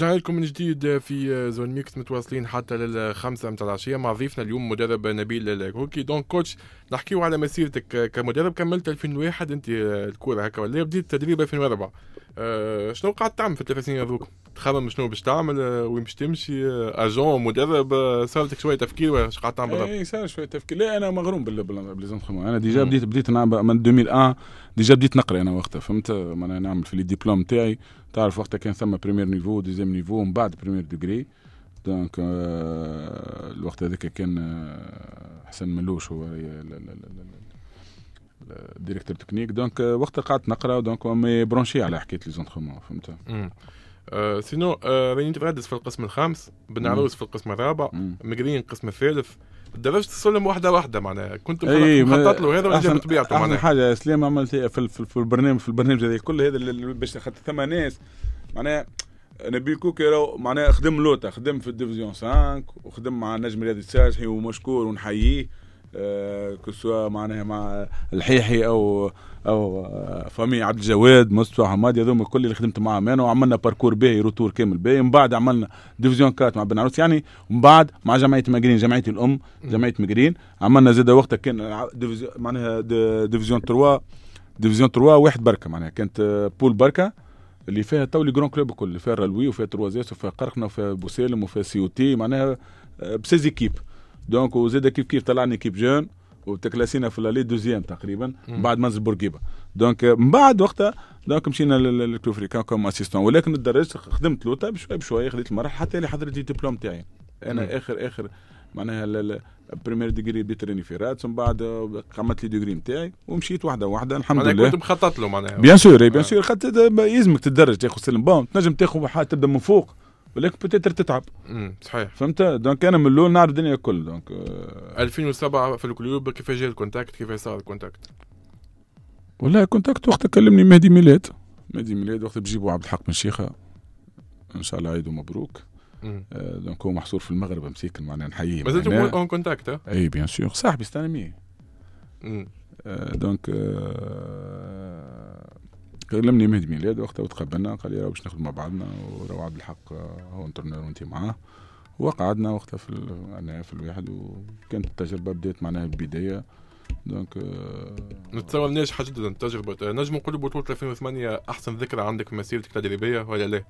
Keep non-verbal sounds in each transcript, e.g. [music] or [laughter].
رجعنا لكم من جديد في زون ميكس متواصلين حتى للخمسة متاع العشية مع ضيفنا اليوم مدرب نبيل الكوكي دونك كوتش نحكيو على مسيرتك كمدرب كملت 2001 أنت الكورة هكا ولا بديت تدريب 2004 أه شنو قعدت تعمل في الثلاث سنين هذوك؟ تخمم شنو باش تعمل آه، وين باش تمشي اجون آه، مدرب آه، صارتك شويه تفكير ولا قعدت تعمل اي صار شويه تفكير لا انا مغروم بالليزونتخمون انا ديجا بديت بديت من 2001 ديجا بديت نقرا انا وقتها فهمت معناها نعمل في لي ديبلوم تاعي تعرف وقتها كان ثم بريمير نيفو ديزيام نيفو من بعد بريمير ديجري دونك آه الوقت هذاك كان آه حسن ملوش هو ديريكتور تكنيك دونك وقتها قعدت نقرا دونك مي برونشي على حكايه لي زونترومون فهمت آه سينو آه، راني متغدس في القسم الخامس بن عروس في القسم الرابع مقرين القسم الثالث بدناش تسلم واحده واحده معناها كنت مخطط له هذا وجا بطبيعته معناها احسن حاجه اسلام عملت في, في البرنامج في البرنامج هذا كل هذا باش خاطر ثم ناس معناها نبيل كوكي راهو معناها خدم لوطا خدم في الديفيزيون 5 وخدم مع النجم رياضي الساجحي ومشكور ونحييه كسوا معناها مع الحيحي او او آه، فمي عبد الجواد مصطفى حمادي هذوما الكل اللي خدمت معاهم انا وعملنا باركور باهي روتور كامل باهي من بعد عملنا ديفيزيون كات مع بن عروس يعني من بعد مع جمعيه مقرين جمعيه الام جمعيه مقرين عملنا زاد وقتها كان معناها ديفيزيون 3 ديفيزيون 3 واحد بركه معناها كانت بول آه، بركه اللي فيها تو لي جرون كلوب الكل فيها رالوي وفيها تروازيس وفيها قرقنه وفيها بوسالم وفيها سي او تي معناها آه، بسيز ايكيب دونك وزاد كيف كيف طلعنا كيب جون وتكلاسينا في لالي دوزيام تقريبا بعد منزل بورقيبه دونك من بعد وقتها دونك مشينا للكلوفريكان كوم اسيستون ولكن تدرجت خدمت لوطا بشويه بشويه خديت المرحله حتى اللي حضرت الدبلوم تاعي انا مم. اخر اخر معناها بريمير ديجري بديت في راتس ومن بعد قمت لي ديجري نتاعي ومشيت واحده واحده الحمد لله كنت مخطط له معناها بيان سور بيان سور خاطر يلزمك تتدرج تاخذ سلم بون تنجم تاخذ تبدا من فوق ولكن بتيتر تتعب امم صحيح فهمت دونك انا من الاول نعرف الدنيا الكل دونك 2007 آه، في الكلوب كيفاش جا الكونتاكت كيفاش صار الكونتاكت والله كونتاكت وقت كلمني مهدي ميلاد مهدي ميلاد وقت بجيبوا عبد الحق من شيخه ان شاء الله عيد مبروك آه دونك هو محصور في المغرب مسيك معناها نحييه مازلتوا اون كونتاكت اي بيان سور صاحبي استنى آه دونك آه كلمني مهدي ميلاد وقتها وتقابلنا قال لي باش نخدم مع بعضنا وراه عبد الحق آه، هو انترنور وانت معاه وقعدنا وقتها في انا في الواحد وكانت التجربه بدات معناها البدايه دونك آه، نتصور ناجحه جدا التجربه نجم نقول بطوله 2008 احسن ذكرى عندك في مسيرتك التدريبيه ولا لا؟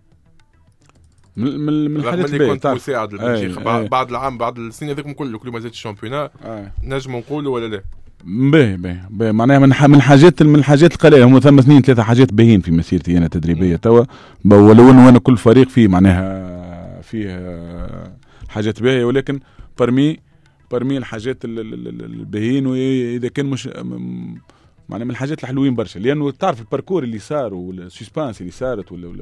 من من من رغم اللي كنت مساعد للبلجيك بعد العام بعد السنه هذيك كله كل ما زاد الشامبيونا نجم نقول ولا لا؟ باهي باهي معناها من من الحاجات من الحاجات القليله هما ثم اثنين ثلاثه حاجات باهيين في مسيرتي انا تدريبيه توا ولو انه انا كل فريق فيه معناها فيه حاجات باهيه ولكن برمي برمي الحاجات الباهيين واذا كان مش معناها من الحاجات الحلوين برشا لانه تعرف الباركور اللي صار والسسبانس اللي صارت ولا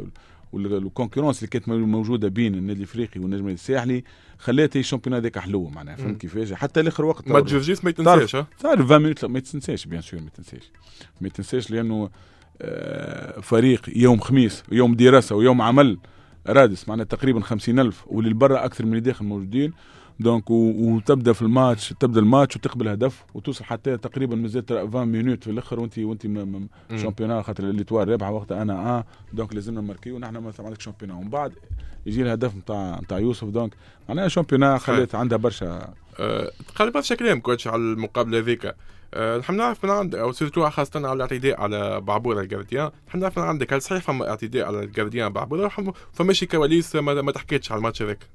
والكونكورونس اللي كانت موجوده بين النادي الافريقي والنجم الساحلي خلات الشامبيون هذاك حلوه معناها فهمت كيفاش حتى لاخر وقت ما تجوجيس ما يتنساش تعرف 20 مينوت ما تنساش بيان سور ما تنساش ما تنساش لانه آه، فريق يوم خميس ويوم دراسه ويوم عمل رادس معناها تقريبا 50000 وللبرا واللي برا أكثر من اللي داخل موجودين دونك وتبدا في الماتش تبدا الماتش وتقبل هدف وتوصل حتى تقريبا مازال 20 مينوت في الاخر وانت وانت شامبيون خاطر ليتوار رابحه وقتها انا اه دونك لازمنا نماركيو ونحن ما عندك شامبيون ومن بعد يجي الهدف نتاع نتاع يوسف دونك معناها شامبيون خليت عندها برشا أه، تقريبا أه... كلام كوتش على المقابله هذيك أه، نحب نعرف من عندك او سيرتو خاصة على الاعتداء على بعبورة الجارديان نحب نعرف من عندك هل صحيح فما اعتداء على الجارديان بعبورة فما شي كواليس ما, ما تحكيتش على الماتش هذاك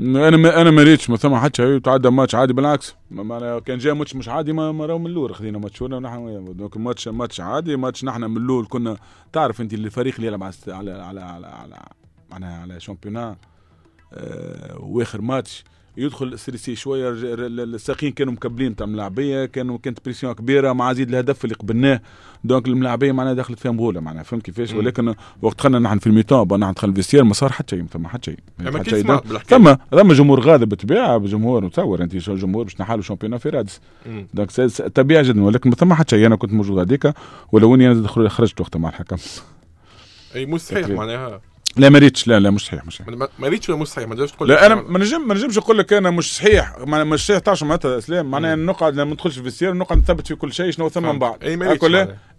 انا ما انا ما ريتش ما ثم حتى تعدى ماتش عادي بالعكس ما كان جاي ماتش مش عادي ما, ما راهو من الاول خذينا ماتش ولا نحن دونك ماتش ماتش عادي ماتش نحن من الاول كنا تعرف انت الفريق اللي يلعب على على على على على, على, على شامبيونان آه واخر ماتش يدخل السيريسي شويه الساقين كانوا مكبلين تاع ملاعبيه كانوا كانت بريسيون كبيره مع زيد الهدف اللي قبلناه دونك الملاعبيه معناها دخلت فيها مغوله معناها فهمت كيفاش ولكن وقت دخلنا نحن في الميتون نحن دخل الفيستير ما صار حتى شيء ما ثم حتى شيء ثم ثم جمهور غاضب بالطبيعه جمهور نتصور انت الجمهور باش نحلوا شامبيون في رادس دونك طبيعي جدا ولكن ما ثم حتى شيء انا كنت موجود هذيك ولو اني خرجت وقتها مع الحكم اي مستحيل معناها لا ما ريتش لا لا مش صحيح مش صحيح ما ريتش مش صحيح ما نجمش تقول لا انا ما نجم ما نجمش نقول لك انا مش صحيح ما مش صحيح تعرف معناتها اسلام معناها نقعد ما ندخلش في السير نقعد نثبت في كل شيء شنو ثم من بعد اي ما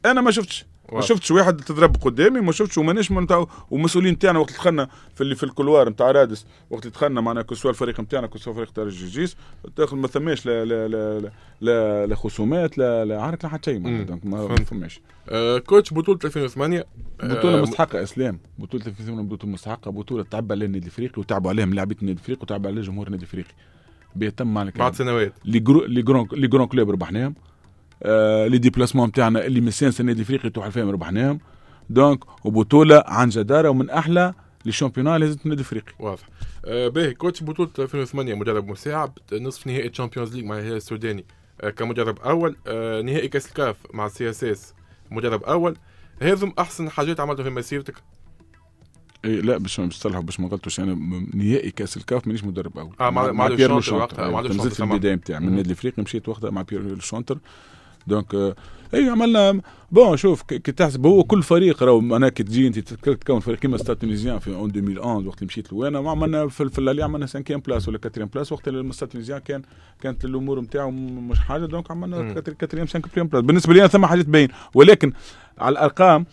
انا ما شفتش ما شفتش واحد تضرب قدامي ما شفتش ومانيش نتاع ومسؤولين تاعنا وقت دخلنا في اللي في الكلوار نتاع رادس وقت دخلنا معنا كسوا الفريق نتاعنا كسوا فريق تاع الجيجيس تاخذ ما ثماش لا لا لا لا, لا خصومات لا لا عرك لا حتى شيء ما فماش آه كوتش بطوله 2008 أه، بطوله آه مستحقه اسلام بطوله 2008 بطوله مستحقه بطوله تعب على النادي الافريقي وتعبوا عليهم لاعبيه النادي الافريقي وتعبوا على جمهور النادي الافريقي بيتم معنى بعد سنوات لي جرو لي جرون كلوب ربحناهم آه، لي ديبلاسمون نتاعنا اللي من سنه نادي افريقيا تروح فيهم ربحناهم دونك وبطوله عن جداره ومن احلى لي شامبيونات اللي نادي افريقي واضح آه باهي كوتش بطوله 2008 مدرب مساعد نصف نهائي تشامبيونز ليج مع الهلال السوداني آه كمدرب اول آه نهائي كاس الكاف مع السي اس اس مدرب اول هذم احسن حاجات عملتها في مسيرتك اي لا باش نصلحوا باش ما نغلطوش انا نهائي كاس الكاف مانيش مدرب اول اه مع, مع, مع بيير لو شونتر لو في البدايه نتاعي من النادي الافريقي مشيت وقتها مع بيير لو شونتر دونك آه، اي عملنا بون شوف كي تحسب هو كل فريق راهو معناها كي تجي انت تكون فريق كيما ستاد تونيزيان في 2011 وقت اللي مشيت لو انا عملنا في اللالي عملنا سانكيام بلاس ولا كاتريام بلاس وقت اللي ستاد تونيزيان كان كانت الامور نتاعو مش حاجه دونك عملنا كاتريام سانكيام بلاس بالنسبه لي انا ثم حاجات تبين ولكن على الارقام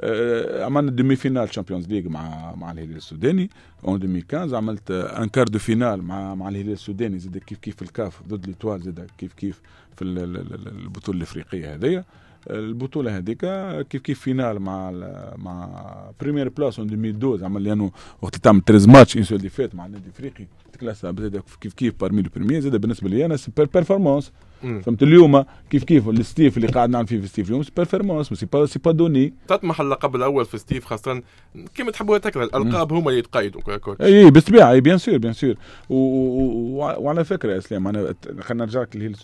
آه، عملنا دمي فينال شامبيونز ليغ مع مع الهلال السوداني اون 2015 عملت ان كار دو فينال مع مع الهلال السوداني زاد كيف كيف الكاف ضد ليتوال زاد كيف كيف في البطوله الافريقيه هذيا البطوله هذيك كيف كيف فينال مع مع بريمير بلاس اون 2012 عمل لانه وقت تعمل 13 ماتش اون سول ديفيت مع النادي الافريقي تكلاس كيف كيف بارمي لو بريمير زاد بالنسبه لي انا سوبر بيرفورمانس فهمت اليوم كيف كيف الستيف اللي قاعد نعمل فيه في ستيف اليوم سي بيرفورمانس سي با سي با دوني تطمح اللقب الاول في ستيف خاصه كما تحبوا تكره الالقاب هما اللي يتقيدوا اي بالطبيعه اي بيان سور بيان سور وعلى فكره يا اسلام انا خلينا نرجع لك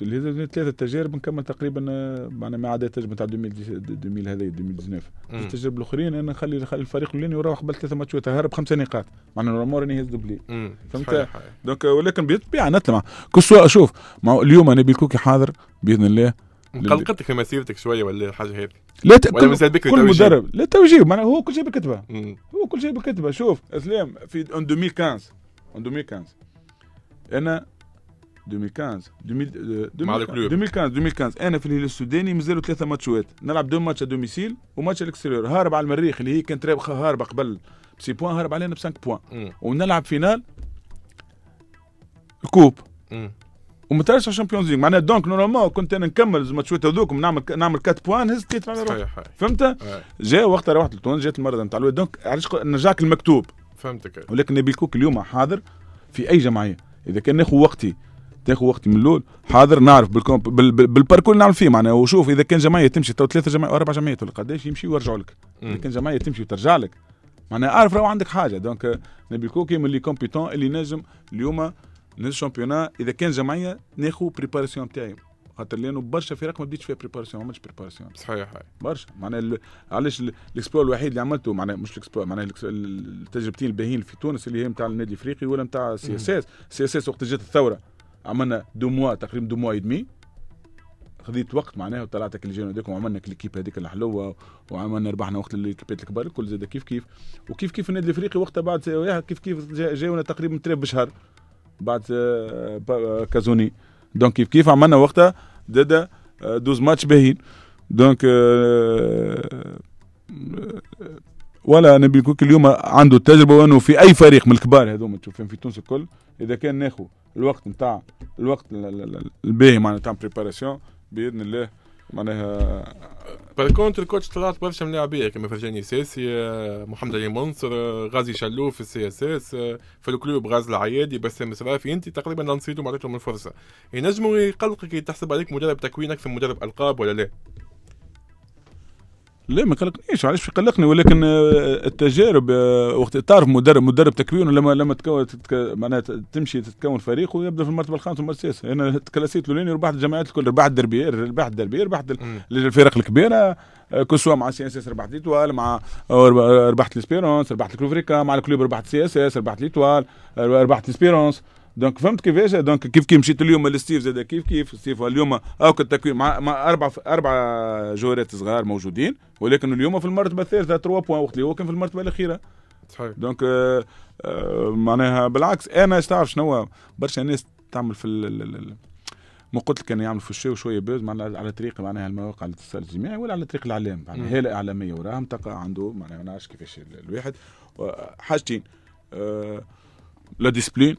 ثلاثه تجارب نكمل تقريبا معنا ما عدا تجربه تاع 2000 هذه 2019 التجارب الاخرين انا نخلي نخلي الفريق اللي يروح قبل ثلاثه ماتشات هرب خمسه نقاط معنا راني هيز دوبلي فهمت دونك ولكن بالطبيعه نطلع سوا شوف اليوم انا بيكوكي حاضر باذن الله قلقتك في مسيرتك شويه ولا حاجه هيك لا ت... كل, كل مدرب لا توجيه معناها هو كل شيء بكتبه مم. هو كل شيء بكتبه شوف اسلام في ان 2015 ان 2015 انا 2015 2015 2015 انا في الهلال السوداني مازالوا ثلاثه ماتشات نلعب دو ماتش دوميسيل وماتش الاكستيريور هارب على المريخ اللي هي كانت رابحه هاربه قبل بسي بوان هارب علينا ب 5 بوان ونلعب فينال الكوب مم. وما ترجعش الشامبيونز ليج معناها دونك نورمالمون كنت انا نكمل الماتشات هذوك نعمل نعمل 4 بوان هزت كيت على روحي فهمت آه. جا وقت روحت لتونس جات المرض نتاع دونك علاش نرجعك المكتوب فهمتك ولكن نبيل كوك اليوم حاضر في اي جمعيه اذا كان ناخذ وقتي تاخذ وقتي من الاول حاضر نعرف بال بال بالباركور اللي نعمل فيه معناها وشوف اذا كان جمعيه تمشي تو ثلاثه جمعيات اربع جمعيات ولا قداش يمشي ويرجعوا لك اذا كان جمعيه تمشي وترجع لك معناها اعرف راه عندك حاجه دونك نبيل كوكي من اللي كومبيتون اللي نجم اليوم شامبيونا اذا كان جمعيه ناخذ بريباراسيون تاعي خاطر لانه برشا فرق ما بديتش فيها بريباراسيون ما عملتش بريباراسيون صحيح برشا معناها علاش الاكسبلو الوحيد اللي عملته معناها مش الاكسبلو معناها التجربتين الباهيين في تونس اللي هي نتاع النادي الافريقي ولا نتاع سي اس اس سي اس اس وقت جات الثوره عملنا دو موا تقريبا دو موا ادمي خذيت وقت معناها وطلعتك جينا هذوك وعملنا الكيب هذيك الحلوه وعملنا ربحنا وقت الكيبات الكبار الكل زاد كيف كيف وكيف كيف النادي الافريقي وقتها بعد كيف كيف جاونا تقريبا تراب بشهر بعد آه، آه، كازوني دونك كيف كيف عملنا وقتها ضد آه، دوز ماتش باهين دونك ولا نبي نقول اليوم عنده التجربه وانه في اي فريق من الكبار هذوما تشوفهم في تونس الكل اذا كان ناخذ الوقت نتاع الوقت الباهي معناتها نتاع بريباراسيون باذن الله معناها بالكونت الكوتش طلعت برشا من لاعبيه كما فرجاني ساسي محمد علي منصر غازي شلوف في السي اس اس في الكلوب غاز العيادي بسام سرافي انت تقريبا لنسيتهم عطيتهم الفرصه ينجموا يقلقك تحسب عليك مدرب تكوين اكثر من مدرب القاب ولا لا؟ لا ما قلقنيش علاش قلقني ولكن آه، التجارب آه، وقت تعرف مدرب مدرب تكوين لما لما تكون معناها تمشي تتكون فريق ويبدا في المرتبه الخامسه والسادسه السادسه انا تكلاسيت الاولاني ربحت الجماعات الكل ربحت الدربيه ربحت الدربيه ربحت الفرق الكبيره آه، كسوا مع سي اس اس ربحت ليتوال مع ربحت الاسبيرونس ربحت الكلوفريكا مع الكلوب ربحت سي اس اس ربحت ليتوال ربحت الاسبيرونس دونك فهمت كيفاش دونك كيف كي مشيت اليوم لستيف زاد كيف كيف ستيف اليوم هاك التكوين مع, مع اربع اربع جوهرات صغار موجودين ولكن اليوم في المرتبه الثالثه تروا بوان وقت اللي هو كان في المرتبه الاخيره صحيح دونك آه، آه، معناها بالعكس انا تعرف شنو برشا ناس تعمل في ما قلت لك كان يعمل في الشيء وشويه بوز معناها على طريق معناها المواقع الاتصال الجماعي ولا على طريق الاعلام معناها هاله اعلاميه وراهم تقع عنده معناها ما نعرفش كيفاش الواحد حاجتين آه، لا ديسبلين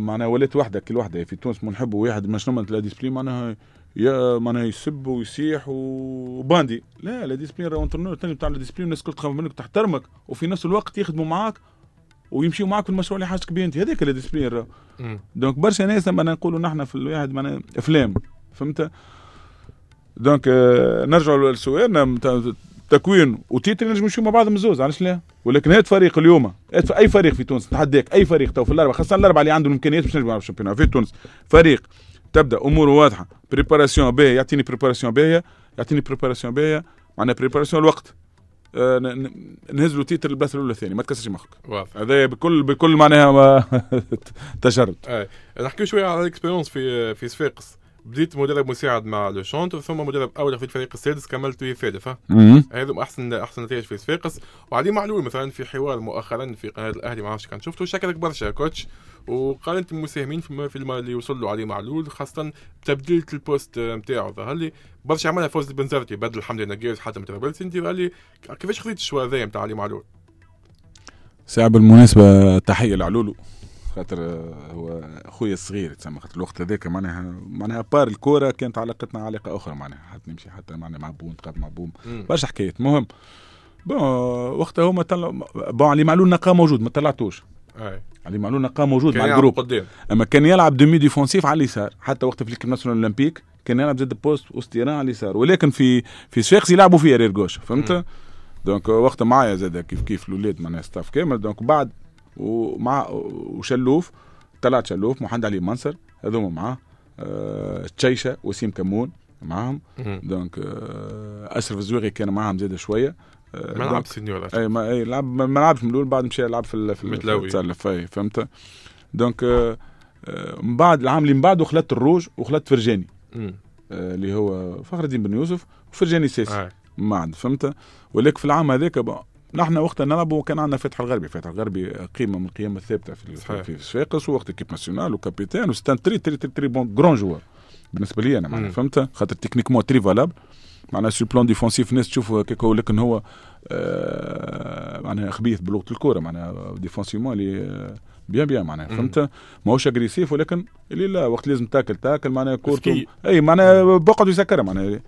معناها ولات وحده كل وحده في تونس نحبوا واحد مشنومة لا ديسبلين معناها يا معناها يسب ويسيح وباندي لا لا ديسبلين راهو انترنور الثاني بتاع لا ديسبلين الناس الكل تخاف منك تحترمك وفي نفس الوقت يخدموا معاك ويمشيوا معاك في المشروع اللي حاجتك بيه انت هذاك لا ديسبلين راهو دونك برشا ناس لما نقولوا نحن في الواحد معناها افلام فهمت دونك آه، نرجعوا لسؤالنا تكوين وتيتر نجم نمشيو مع بعض مزوز علاش لا ولكن هات فريق اليوم هات اي فريق في تونس نتحداك اي فريق تو في الاربعه خاصه الاربعه اللي عندهم الامكانيات باش نجموا الشامبيون في تونس فريق تبدا اموره واضحه بريباراسيون باهيه يعطيني بريباراسيون باهيه يعطيني بريباراسيون باهيه معناها بريباراسيون الوقت آه، نهز له تيتر البلاصه الاولى الثانيه ما تكسرش مخك هذا بكل بكل معناها [laughs] تجربت نحكي شويه على الاكسبيرونس في في صفاقس بديت مدرب مساعد مع لو ثم مدرب اول في الفريق السادس كملت في فادفة هذو احسن احسن نتائج في سفيقس وعلي معلول مثلا في حوار مؤخرا في قناه الاهلي ما عرفتش كان شفته شكرك برشا كوتش وقال انت المساهمين في الفيلم اللي وصل له علي معلول خاصه تبديل البوست نتاعو ظهر لي برشا عملها فوز البنزرتي بدل حمدي نجاز حتى متقبلت انت قال لي كيفاش خذيت الشوا هذايا نتاع علي معلول؟ ساعة بالمناسبة تحية لعلولو خاطر آه، هو خويا الصغير تسمى خاطر الوقت هذاك معناها معناها بار الكوره كانت علاقتنا علاقه اخرى معناها حتى نمشي حتى معناها مع بوم نتقابل مع بوم برشا حكايات مهم بون وقتها هما طلع بون علي معلول نقا موجود ما طلعتوش علي معلول نقا موجود مع الجروب اما كان يلعب دومي ديفونسيف على اليسار حتى وقت في الكيب الاولمبيك كان يلعب زاد بوست وسط على اليسار ولكن في في سفيقس يلعبوا في رير جوش فهمت دونك وقت معايا زاد كيف كيف الاولاد معناها ستاف كامل دونك بعد ومع وشلوف طلعت شلوف محمد علي منصر هذوما معاه أه تشيشة وسيم كمون معاهم دونك آه، اشرف الزويغي كان معاهم زاده شويه آه، ما لعبش سينيور اي ما اي لعب ما لعبش من الاول بعد مشى لعب في في المتسلف اي فهمت دونك آه، من بعد العام اللي من بعده خلطت الروج وخلطت فرجاني اللي هو فخر الدين بن يوسف وفرجاني ساسي ما عاد فهمت ولكن في العام هذاك نحن وقتها نلعبوا كان عندنا فتح الغربي، فتح الغربي قيمه من القيم الثابته في صحيح. في صفاقس وقت كيب ناسيونال وكابيتان وستان تري تري تري, تري بون جرون جوار بالنسبه لي انا معناها فهمت خاطر مو تري فالابل معناها سو بلان ديفونسيف ناس تشوفوا هكاك ولكن لك هو آه، معناها خبيث بلغه الكوره معناها ديفونسيمون اللي آه، بيان بيان معناها فهمت ماهوش اجريسيف ولكن اللي لا وقت لازم تاكل تاكل معناها كورته اي معناها بقعد يسكرها معناها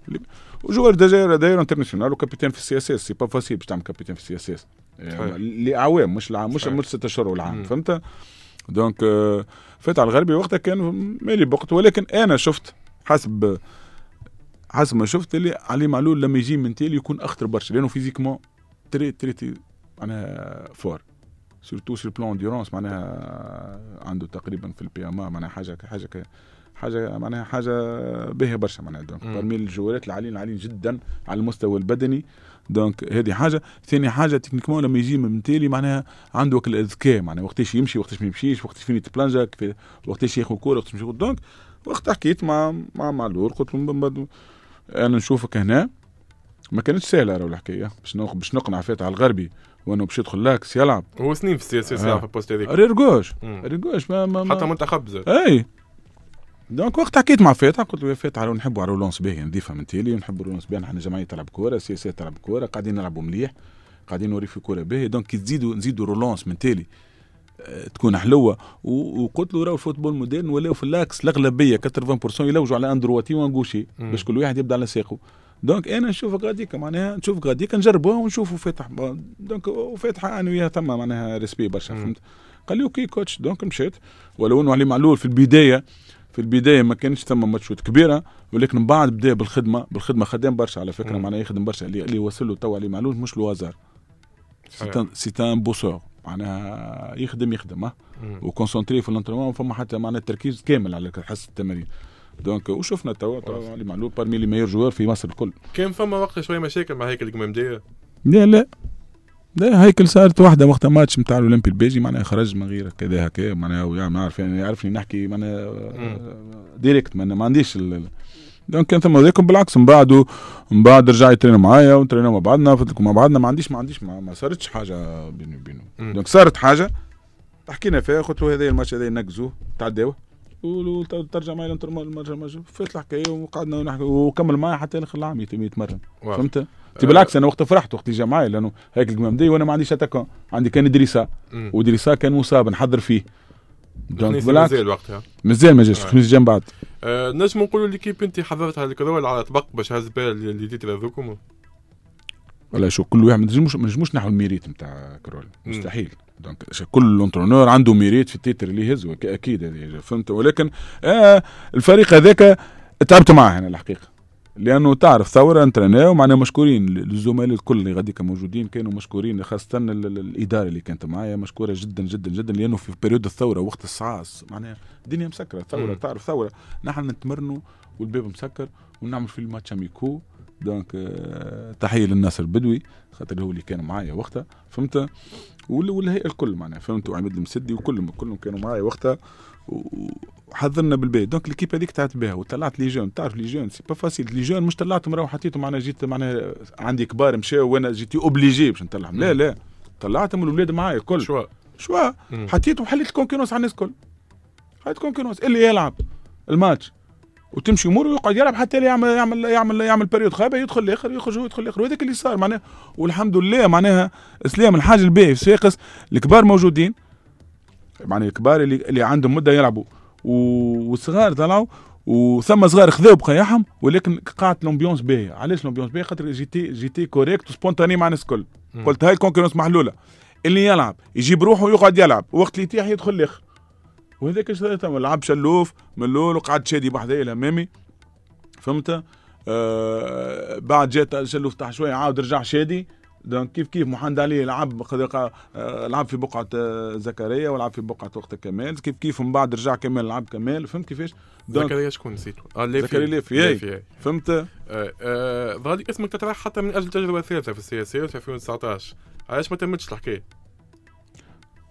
وجوار دجاجة داير انترناسيونال وكابيتان في السي اس اس سي با فاسيل باش تعمل كابيتان في السي اس اس يعني لاعوام مش العام مش مش ست اشهر والعام فهمت دونك آه، فتح الغربي وقتها كان مالي بقت ولكن انا شفت حسب حسب ما شفت اللي علي معلول لما يجي من تيل يكون اخطر برشا لانه فيزيكمون تري تري تري معناها فور سورتو سور بلون ديورونس معناها عنده تقريبا في البي ام معناها حاجه حاجه حاجه معناها حاجه باهيه برشا معناها دونك برمي الجوالات العاليين العاليين جدا على المستوى البدني دونك هذه حاجه ثاني حاجه تكنيكمون لما يجي من تالي معناها عنده الاذكاء معناها وقتاش يمشي وقتاش ما يمشيش وقتاش فين يتبلانجا وقتاش ياخذ كوره وقتاش مش دونك وقت حكيت مع مع معلول قلت له انا نشوفك هنا ما كانتش سهله راهو الحكايه باش باش نقنع فات على الغربي وانه باش يدخل لاكس يلعب هو سنين في السياسه يلعب في آه. البوست هذيك رير جوش رير جوش ما, ما, ما حتى منتخب زاد اي دونك وقت حكيت مع فاتح قلت له يا فاتح نحبوا على رولونس باهي نضيفها من تيلي نحبوا رولونس باهي احنا جمعيه تلعب كوره سياسيه تلعب كوره قاعدين نلعبوا مليح قاعدين نوري في كوره باهي دونك كي تزيدوا نزيدوا رولونس من تيلي تكون حلوه وقلت له راهو الفوتبول موديرن ولاو في اللاكس الاغلبيه 80% يلوجوا على اندرواتي وانغوشي باش كل واحد يبدا على ساقه دونك انا نشوفك غاديك معناها نشوفك غاديك نجربوها ونشوفوا فاتح دونك وفاتحه انا وياها تما معناها ريسبي برشا فهمت قال لي اوكي كوتش دونك مشيت ولو انه علي معلول في البدايه في البدايه ما كانش ثم ماتشوت كبيره ولكن من بعد بدا بالخدمه بالخدمه خدام برشا على فكره معناها يخدم برشا اللي وصل له تو علي معلول مش لوازار سي ان بوسور معناها يخدم يخدم وكونسونتري في الانترنمون فما حتى معناها التركيز كامل على حس التمارين دونك وشفنا توا علي معلول بارمي لي ميور جوار في مصر الكل كان فما وقت شويه مشاكل مع هيكل كوميمديه لا لا لا هيكل صارت واحده وقت ماتش نتاع الاولمبي البيجي معناها خرج من غير كذا هكا معناها يعني يعرفني نحكي معناها ديريكت ما عنديش لان كان ثم هذاك بالعكس من بعده من بعد رجع يترين معايا ونترينا مع بعضنا فضلك مع بعضنا ما عنديش ما عنديش ما, ما صارتش حاجه بيني وبينه دونك صارت حاجه حكينا فيها قلت له هذا الماتش هذا نقزوه تعداوه وترجع معايا الماتش الماتش فات الحكايه وقعدنا ونحكي وكمل معايا حتى اخر العام يتمرن فهمت؟ آه. تي بالعكس انا وقت فرحت وقت جا معايا لانه هيك الممدي وانا ما عنديش اتاكون عندي كان ادريسا ودريسا كان مصاب نحضر فيه دونك بالعكس مازال وقتها مازال ما جاش الخميس آه. جنب بعد آه، نجم نقولوا ليكيب انت حضرت على الكروال على طبق باش هز بها اللي ديت هذوكم ولا شو كل واحد ما نجموش ما نجموش نحو الميريت نتاع كرول مستحيل دونك كل انترونور عنده ميريت في التيتر اللي يهزه اكيد فهمت ولكن آه الفريق هذاك تعبت معاه انا الحقيقه لانه تعرف ثوره انترنا ومعنا مشكورين الزملاء الكل اللي غاديك موجودين كانوا مشكورين خاصه الاداره اللي كانت معايا مشكوره جدا جدا جدا لانه في بريود الثوره وقت الصعاص معناها الدنيا مسكره ثوره تعرف ثوره نحن نتمرنوا والباب مسكر ونعمل في الماتش ميكو دونك آه، تحيه للناصر البدوي خاطر هو اللي كان معايا وقتها فهمت والهيئه الكل معناها فهمت وعماد المسدي وكلهم كلهم كانوا معايا وقتها وحضرنا بالبيت دونك ليكيب هذيك تعت بها وطلعت لي جون تعرف لي جون سي با فاسيل لي جون مش طلعتهم راهو حطيتهم معناها جيت معناها عندي كبار مشاو وانا جيتي اوبليجي باش نطلعهم لا لا طلعتهم الاولاد معايا الكل شوا شوا حطيت وحليت الكونكورونس على الناس الكل حليت الكونكورونس اللي يلعب الماتش وتمشي اموره ويقعد يلعب حتى اللي يعمل يعمل يعمل يعمل بريود خايبه يدخل الاخر يخرج هو يدخل الاخر وهذاك اللي صار معناها والحمد لله معناها اسلام الحاج الباهي في الكبار موجودين معناها الكبار اللي, اللي عندهم مده يلعبوا والصغار طلعوا وثم صغار خذوا بقياحهم ولكن قاعت لومبيونس باهيه علاش لومبيونس باهيه خاطر جيتي جيتي كوريكت وسبونتاني مع الناس الكل قلت هاي الكونكورنس محلوله اللي يلعب يجيب روحه ويقعد يلعب وقت اللي يتيح يدخل الاخر وهذاك لعب شلوف من الاول وقعد شادي بحذايا الهمامي فهمت آه بعد جات شلوف تحت شويه عاود رجع شادي دونك كيف كيف محمد علي لعب آه، لعب في بقعه آه، زكريا ولعب في بقعه وقت كمال كيف كيف من بعد رجع كمال لعب كمال فهمت كيفاش زكريا شكون نسيت آه، زكريا ليفي فهمت ظهر آه اسمك تطرح حتى من اجل تجربه ثالثه في السياسه في 2019 علاش ما تمتش الحكايه؟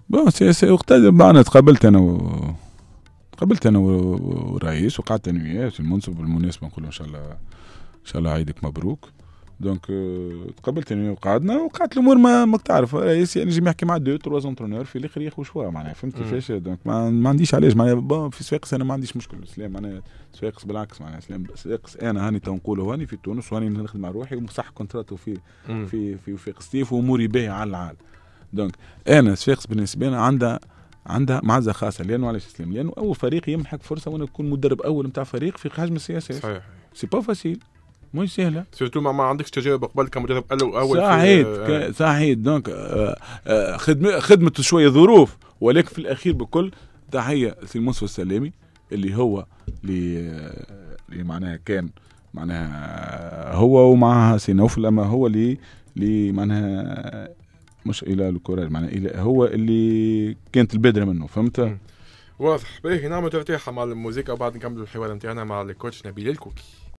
بون سياسه وقت معنا تقابلت انا و... قابلت انا والرئيس وقعدت انا وياه في المنصب بالمناسبه نقول ان شاء الله ان شاء الله عيدك مبروك دونك euh, تقبلت انا يعني وقعدنا وقعت الامور ما ماك تعرف رئيس آه، يعني نجم يحكي مع دو تروا زونترونور في الاخر ياخذ شوا معناها فهمت كيفاش دونك ما, ما عنديش علاش معناها في سويقس انا ما عنديش مشكل سلام معناها سويقس بالعكس معناها سلام سويقس انا هاني تو نقولوا هاني في تونس وهاني نخدم مع روحي ومصح كونترات في في في في ستيف واموري باهيه على العال دونك انا سويقس بالنسبه لنا عندها عندها معزه خاصه لانه علاش سلام لانه اول فريق يمنحك فرصه وانا نكون مدرب اول نتاع فريق في حجم السياسات صحيح سي با فاسيل مش سهله سيرتو ما, ما عندكش تجارب قبل كمدرب اول صحيت آه. صحيت دونك آه, آه، خدمه شويه ظروف ولكن في الاخير بكل تحيه سي مصطفى السلامي اللي هو اللي اللي آه، معناها كان معناها آه، هو ومعها سي نوفل اما هو اللي اللي معناها مش إلى الكوراج معناها هو اللي كانت البادره منه فهمت واضح باهي نعمل ترتاح مع الموسيقى وبعد نكمل الحوار نتاعنا مع الكوتش نبيل الكوكي